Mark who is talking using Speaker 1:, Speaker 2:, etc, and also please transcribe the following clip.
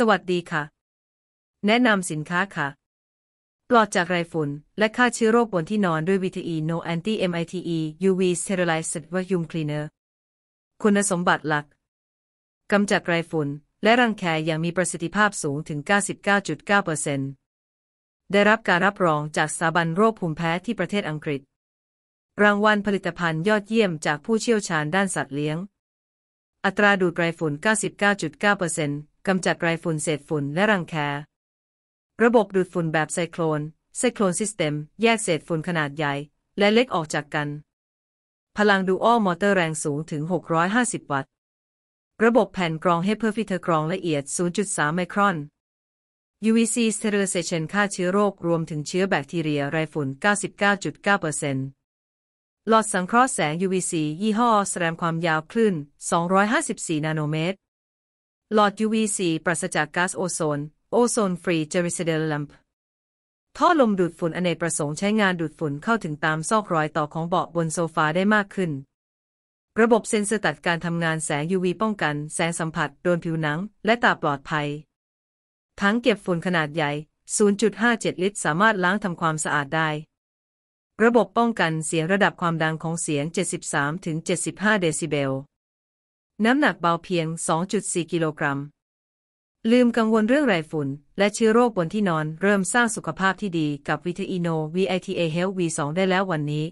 Speaker 1: สวัสดีค่ะ แนะนำสินค้าค่ะ ปลอดจากไรฝุ่นและฆ่าเชื้อโรคบนที่นอนด้วยวิตามิน No Anti MITE UV Sterilized Vacuum Cleaner คุณสมบัติหลักกำจัดไรฝุ่นและรังแคอย่างมีประสิทธิภาพสูงถึง 99.9%ได้รับการรับรองจากสถาบันโรคภูมิแพ้ที่ประเทศอังกฤษ รางวัลผลิตภัณฑ์ยอดเยี่ยมจากผู้เชี่ยวชาญด้านสัตว์เลี้ยง อัตราดูดไรฝุ่น 99.9%กำจัดไรฝุ่นเศษฝุ่นและรังแค ระบบดูดฝุ่นแบบไซโคลนไซโคลนซิสเต็มแยกเศษฝุ่นขนาดใหญ่ และเล็กออกจากกัน พลังดูอัลมอเตอร์แรงสูงถึง 650 วัตต์ ระบบแผ่นกรองให้เพอร์ฟิเตอร์กรองละเอียด 0.3 ไมครอน UVC sterilization ฆ่าเชื้อโรครวมถึงเชื้อแบคทีเรียไรฝุ่น 99.9%หลอดสังเคราะห์แสง UVC ยี่ห้อแสดงความยาวคลื่น254นาโนเมตรหลอด u v c ปราศจากก๊าซโอโซน โอโซนฟรีเจริเซเดลลัมท่อลมดูดฝุ่นอเนกประสงค์ใช้งานดูดฝุ่นเข้าถึงตามซอกรอยต่อของเบาะบนโซฟาได้มากขึ้น ระบบเซ็นเซอร์ตัดการทำงานแสง UV ป้องกันแสงสัมผัสโดนผิวหนังและตาปลอดภัย ถังเก็บฝุ่นขนาดใหญ่ 0.57 ลิตรสามารถล้างทำความสะอาดได้ ระบบป้องกันเสียงระดับความดังของเสียง 73-75 เดซิเบลน้ำหนักเบาเพียง 2.4 กิโลกรัม ลืมกังวลเรื่องไรฝุ่น และเชื้อโรคบนที่นอนเริ่มสร้างสุขภาพที่ดีกับวิตาอิโน VITA Health V2 ได้แล้ววันนี้